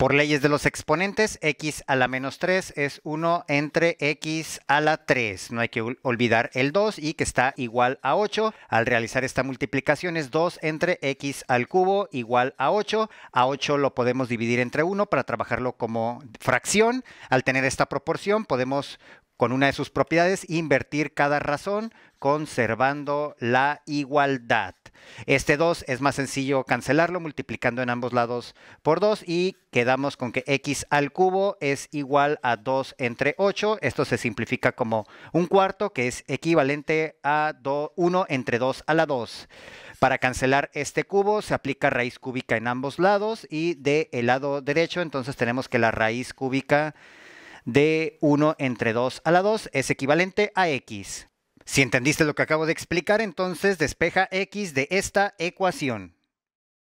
Por leyes de los exponentes, x a la menos 3 es 1 entre x a la 3. No hay que olvidar el 2 y que está igual a 8. Al realizar esta multiplicación es 2 entre x al cubo igual a 8. A 8 lo podemos dividir entre 1 para trabajarlo como fracción. Al tener esta proporción podemos con una de sus propiedades, invertir cada razón, conservando la igualdad. Este 2 es más sencillo cancelarlo multiplicando en ambos lados por 2 y quedamos con que x al cubo es igual a 2 entre 8. Esto se simplifica como un cuarto que es equivalente a 1 entre 2 a la 2. Para cancelar este cubo se aplica raíz cúbica en ambos lados y del el lado derecho entonces tenemos que la raíz cúbica de 1 entre 2 a la 2 es equivalente a x. Si entendiste lo que acabo de explicar, entonces despeja x de esta ecuación.